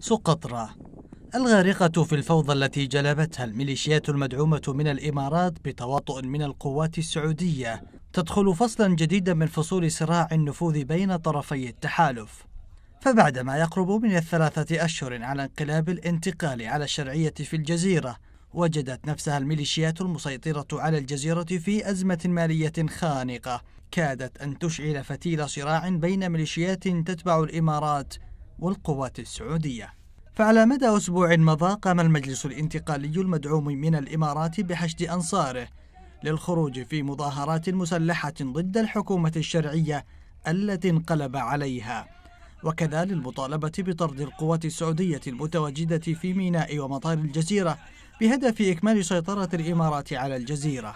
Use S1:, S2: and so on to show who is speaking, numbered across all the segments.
S1: سقطرى الغارقة في الفوضى التي جلبتها الميليشيات المدعومة من الإمارات بتواطؤ من القوات السعودية تدخل فصلا جديدا من فصول صراع النفوذ بين طرفي التحالف فبعدما يقرب من الثلاثة أشهر على انقلاب الانتقال على الشرعية في الجزيرة وجدت نفسها الميليشيات المسيطرة على الجزيرة في أزمة مالية خانقة كادت أن تشعل فتيل صراع بين ميليشيات تتبع الإمارات والقوات السعودية فعلى مدى أسبوع مضى قام المجلس الانتقالي المدعوم من الإمارات بحشد أنصاره للخروج في مظاهرات مسلحة ضد الحكومة الشرعية التي انقلب عليها وكذا للمطالبة بطرد القوات السعودية المتواجدة في ميناء ومطار الجزيرة بهدف إكمال سيطرة الإمارات على الجزيرة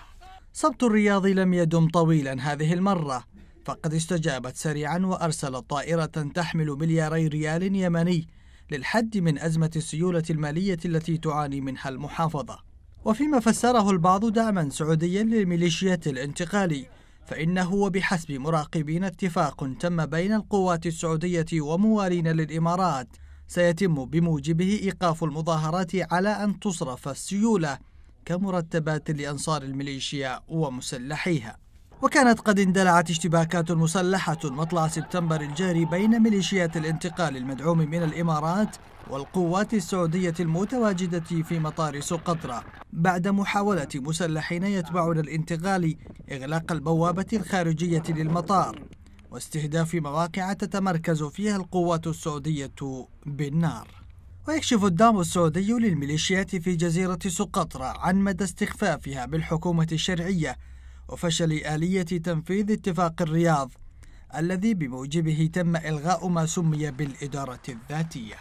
S1: صمت الرياض لم يدم طويلا هذه المرة فقد استجابت سريعا وأرسلت طائرة تحمل ملياري ريال يمني للحد من أزمة السيولة المالية التي تعاني منها المحافظة وفيما فسره البعض دعما سعوديا للميليشيات الانتقالي فإنه وبحسب مراقبين اتفاق تم بين القوات السعودية وموالين للإمارات سيتم بموجبه إيقاف المظاهرات على أن تصرف السيولة كمرتبات لأنصار الميليشيا ومسلحيها وكانت قد اندلعت اشتباكات مسلحة مطلع سبتمبر الجاري بين ميليشيات الانتقال المدعوم من الإمارات والقوات السعودية المتواجدة في مطار سقطرى بعد محاولة مسلحين يتبعون الانتقال إغلاق البوابة الخارجية للمطار واستهداف مواقع تتمركز فيها القوات السعودية بالنار ويكشف الدعم السعودي للميليشيات في جزيرة سقطرى عن مدى استخفافها بالحكومة الشرعية وفشل آلية تنفيذ اتفاق الرياض الذي بموجبه تم إلغاء ما سمي بالإدارة الذاتية